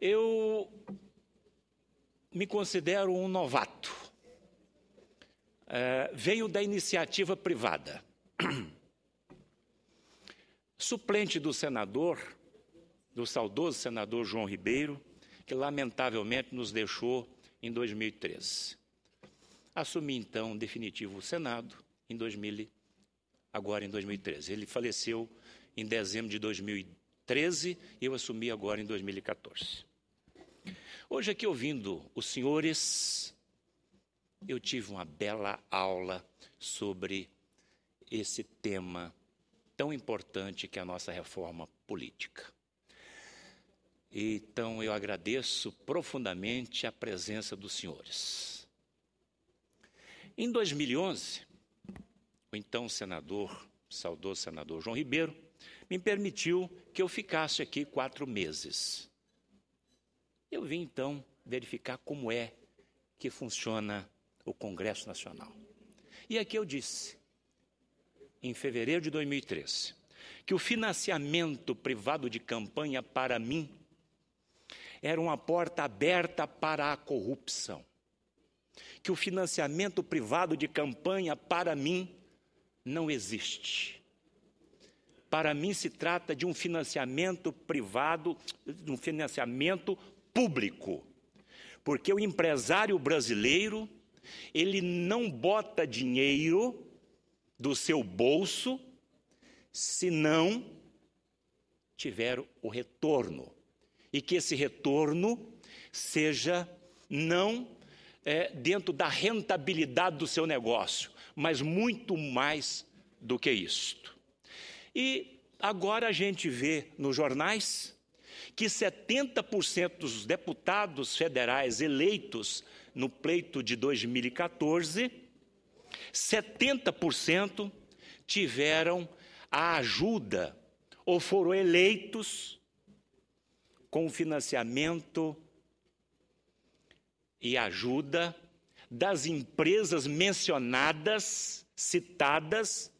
Eu me considero um novato. É, veio da iniciativa privada. Suplente do senador, do saudoso senador João Ribeiro, que lamentavelmente nos deixou em 2013. Assumi então definitivo o Senado em 2000, agora em 2013. Ele faleceu em dezembro de 2013 e eu assumi agora em 2014. Hoje, aqui ouvindo os senhores, eu tive uma bela aula sobre esse tema tão importante que é a nossa reforma política. Então, eu agradeço profundamente a presença dos senhores. Em 2011, o então senador, saudoso senador João Ribeiro, me permitiu que eu ficasse aqui quatro meses. Eu vim então verificar como é que funciona o Congresso Nacional. E aqui eu disse, em fevereiro de 2013, que o financiamento privado de campanha, para mim, era uma porta aberta para a corrupção. Que o financiamento privado de campanha, para mim, não existe. Para mim, se trata de um financiamento privado, de um financiamento público. Porque o empresário brasileiro, ele não bota dinheiro do seu bolso se não tiver o retorno. E que esse retorno seja não é, dentro da rentabilidade do seu negócio, mas muito mais do que isto. E agora a gente vê nos jornais que 70% dos deputados federais eleitos no pleito de 2014, 70% tiveram a ajuda ou foram eleitos com financiamento e ajuda das empresas mencionadas, citadas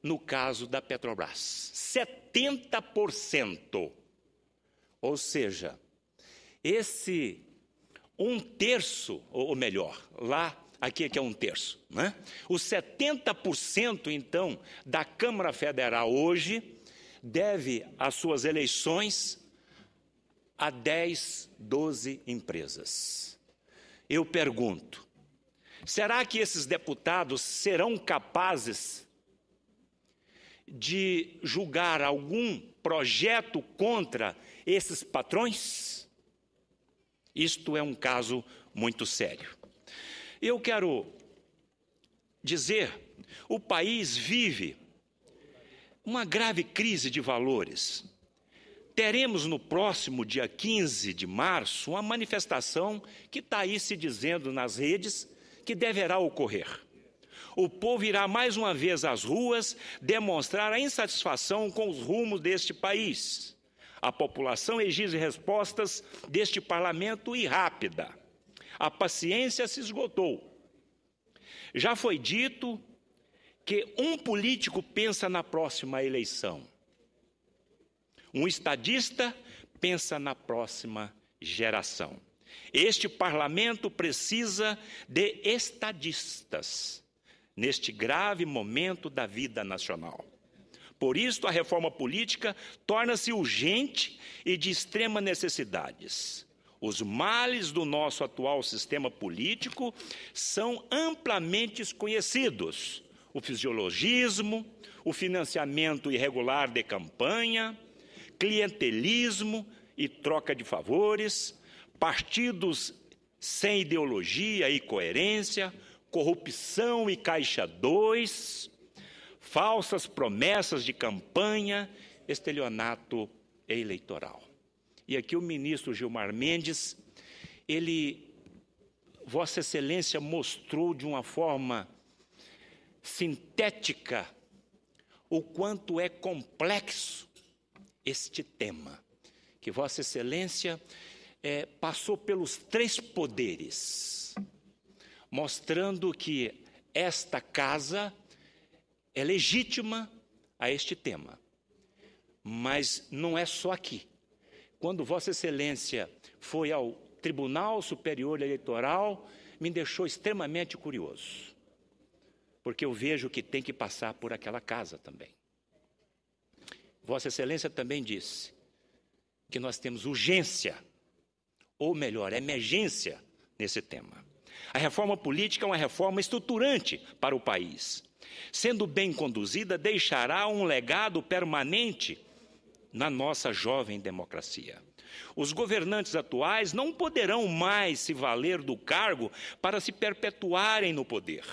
no caso da Petrobras. 70%. Ou seja, esse um terço, ou melhor, lá aqui é que é um terço, né? Os 70% então da Câmara Federal hoje deve as suas eleições a 10, 12 empresas. Eu pergunto, será que esses deputados serão capazes de julgar algum projeto contra esses patrões, isto é um caso muito sério. Eu quero dizer, o país vive uma grave crise de valores. Teremos no próximo dia 15 de março uma manifestação que está aí se dizendo nas redes que deverá ocorrer o povo irá mais uma vez às ruas demonstrar a insatisfação com os rumos deste país. A população exige respostas deste parlamento e rápida. A paciência se esgotou. Já foi dito que um político pensa na próxima eleição. Um estadista pensa na próxima geração. Este parlamento precisa de estadistas neste grave momento da vida nacional. Por isso, a reforma política torna-se urgente e de extrema necessidade. Os males do nosso atual sistema político são amplamente conhecidos: o fisiologismo, o financiamento irregular de campanha, clientelismo e troca de favores, partidos sem ideologia e coerência, corrupção e caixa 2, falsas promessas de campanha, estelionato eleitoral. E aqui o ministro Gilmar Mendes, ele, Vossa Excelência mostrou de uma forma sintética o quanto é complexo este tema. Que Vossa Excelência é, passou pelos três poderes mostrando que esta casa é legítima a este tema. Mas não é só aqui. Quando Vossa Excelência foi ao Tribunal Superior Eleitoral, me deixou extremamente curioso, porque eu vejo que tem que passar por aquela casa também. Vossa Excelência também disse que nós temos urgência, ou melhor, emergência nesse tema. A reforma política é uma reforma estruturante para o país. Sendo bem conduzida, deixará um legado permanente na nossa jovem democracia. Os governantes atuais não poderão mais se valer do cargo para se perpetuarem no poder.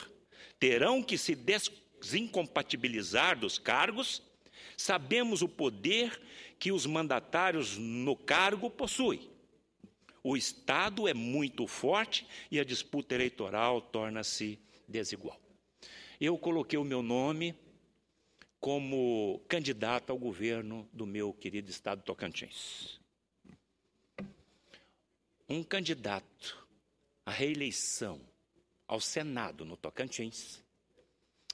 Terão que se desincompatibilizar dos cargos. Sabemos o poder que os mandatários no cargo possuem o Estado é muito forte e a disputa eleitoral torna-se desigual. Eu coloquei o meu nome como candidato ao governo do meu querido Estado Tocantins. Um candidato à reeleição ao Senado no Tocantins,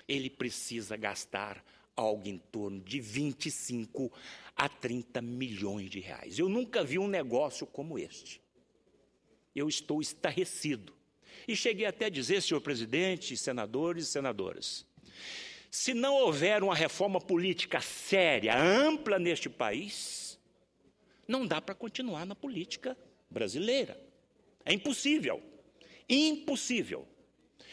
ele precisa gastar algo em torno de 25 a 30 milhões de reais. Eu nunca vi um negócio como este eu estou estarrecido. E cheguei até a dizer, senhor presidente, senadores e senadoras, se não houver uma reforma política séria, ampla neste país, não dá para continuar na política brasileira. É impossível. Impossível.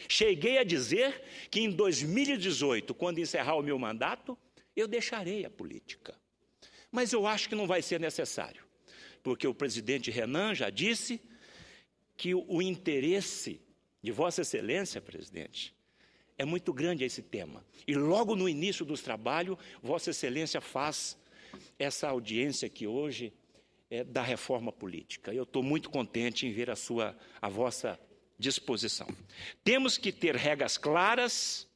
Cheguei a dizer que em 2018, quando encerrar o meu mandato, eu deixarei a política. Mas eu acho que não vai ser necessário, porque o presidente Renan já disse que o interesse de Vossa Excelência, presidente, é muito grande a esse tema. E logo no início dos trabalhos, Vossa Excelência faz essa audiência que hoje é da reforma política. Eu estou muito contente em ver a sua, a vossa disposição. Temos que ter regras claras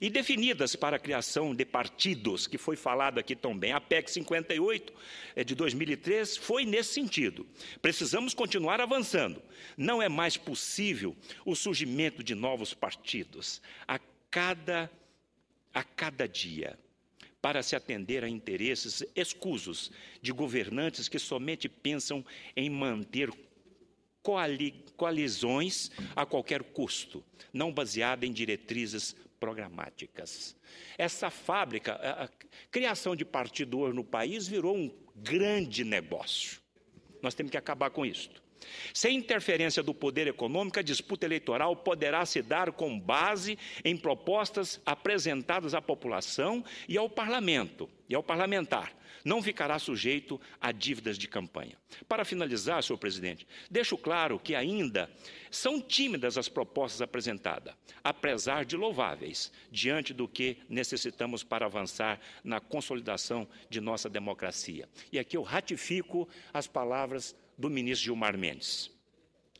e definidas para a criação de partidos, que foi falado aqui também. A PEC 58 eh, de 2003 foi nesse sentido. Precisamos continuar avançando. Não é mais possível o surgimento de novos partidos a cada, a cada dia para se atender a interesses escusos de governantes que somente pensam em manter coalizões a qualquer custo, não baseada em diretrizes programáticas. Essa fábrica, a, criação de partidor no país virou um grande negócio. Nós temos que acabar com isso. Sem interferência do poder econômico, a disputa eleitoral poderá se dar com base em propostas apresentadas à população e ao parlamento e ao parlamentar. Não ficará sujeito a dívidas de campanha. Para finalizar, senhor presidente, deixo claro que ainda são tímidas as propostas apresentadas, apesar de louváveis, diante do que necessitamos para avançar na consolidação de nossa democracia. E aqui eu ratifico as palavras do ministro Gilmar Mendes.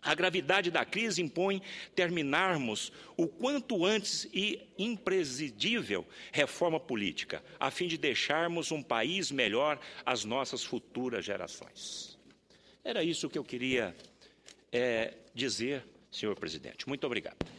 A gravidade da crise impõe terminarmos o quanto antes e imprescindível reforma política, a fim de deixarmos um país melhor às nossas futuras gerações. Era isso que eu queria é, dizer, senhor presidente. Muito obrigado.